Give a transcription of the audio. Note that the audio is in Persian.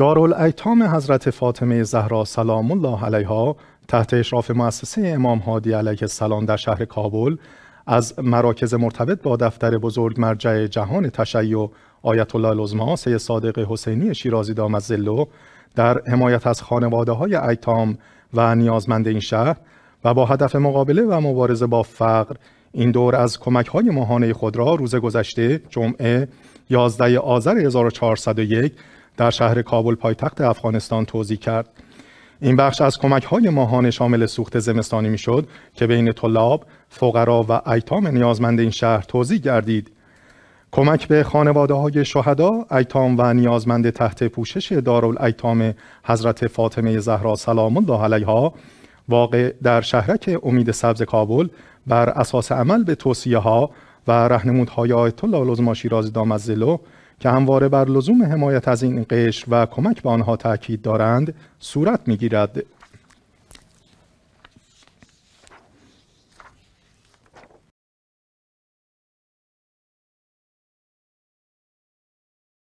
دارالایتام حضرت فاطمه زهرا سلام الله علیها تحت اشراف مؤسسه امام هادی علیه السلام در شهر کابل از مراکز مرتبط با دفتر بزرگ مرجع جهان تشیع آیت الله العظما سید صادق حسینی شیرازی دامزلو در حمایت از خانواده های ایتام و نیازمند این شهر و با هدف مقابله و مبارزه با فقر این دور از کمک های ماهانه خود را روز گذشته جمعه 11 آذر 1401 در شهر کابل پایتخت افغانستان توضیح کرد این بخش از کمک های ماهانه شامل سوخت زمستانی می شد که بین طلاب، فقرا و ایتام نیازمند این شهر توضیح گردید. کمک به خانواده های شهدا، ایتام و نیازمند تحت پوشش ایتام حضرت فاطمه زهرا سلام الله علیها واقع در شهرک امید سبز کابل بر اساس عمل به توصیه ها و رهنمودهای آیت الله لزما شیرازی دامزلو که همواره بر لزوم حمایت از این قشر و کمک به آنها تاکید دارند صورت میگیرد